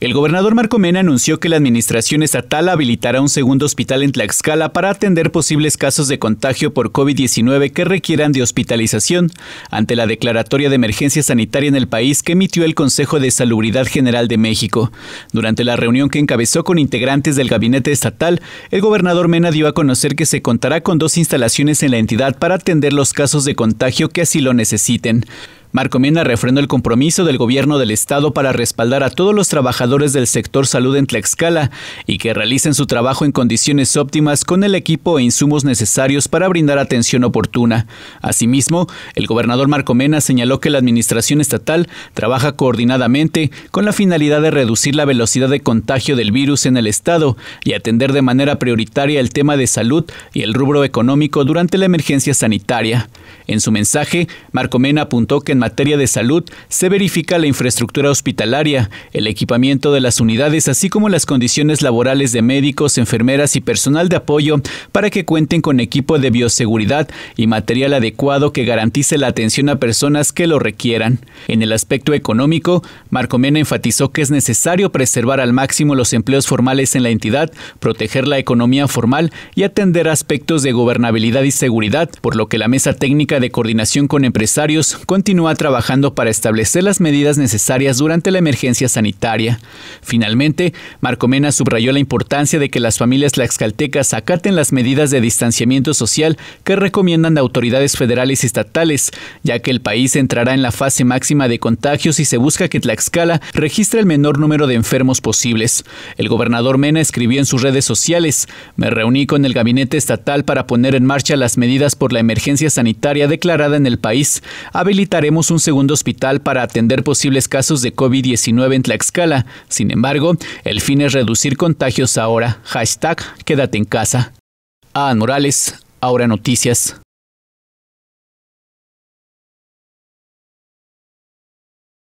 El gobernador Marco Mena anunció que la administración estatal habilitará un segundo hospital en Tlaxcala para atender posibles casos de contagio por COVID-19 que requieran de hospitalización, ante la declaratoria de emergencia sanitaria en el país que emitió el Consejo de Salubridad General de México. Durante la reunión que encabezó con integrantes del gabinete estatal, el gobernador Mena dio a conocer que se contará con dos instalaciones en la entidad para atender los casos de contagio que así lo necesiten. Marco Mena refrendó el compromiso del gobierno del estado para respaldar a todos los trabajadores del sector salud en Tlaxcala y que realicen su trabajo en condiciones óptimas con el equipo e insumos necesarios para brindar atención oportuna. Asimismo, el gobernador Marco Mena señaló que la administración estatal trabaja coordinadamente con la finalidad de reducir la velocidad de contagio del virus en el estado y atender de manera prioritaria el tema de salud y el rubro económico durante la emergencia sanitaria. En su mensaje, Marco Mena apuntó que en materia de salud se verifica la infraestructura hospitalaria, el equipamiento de las unidades, así como las condiciones laborales de médicos, enfermeras y personal de apoyo para que cuenten con equipo de bioseguridad y material adecuado que garantice la atención a personas que lo requieran. En el aspecto económico, Marco Mena enfatizó que es necesario preservar al máximo los empleos formales en la entidad, proteger la economía formal y atender aspectos de gobernabilidad y seguridad, por lo que la mesa técnica de coordinación con empresarios continúa trabajando para establecer las medidas necesarias durante la emergencia sanitaria. Finalmente, Marco Mena subrayó la importancia de que las familias tlaxcaltecas acaten las medidas de distanciamiento social que recomiendan autoridades federales y estatales, ya que el país entrará en la fase máxima de contagios y se busca que Tlaxcala registre el menor número de enfermos posibles. El gobernador Mena escribió en sus redes sociales, me reuní con el gabinete estatal para poner en marcha las medidas por la emergencia sanitaria declarada en el país. Habilitaremos un segundo hospital para atender posibles casos de COVID-19 en Tlaxcala. Sin embargo, el fin es reducir contagios ahora. Hashtag quédate en casa. Morales, ahora noticias.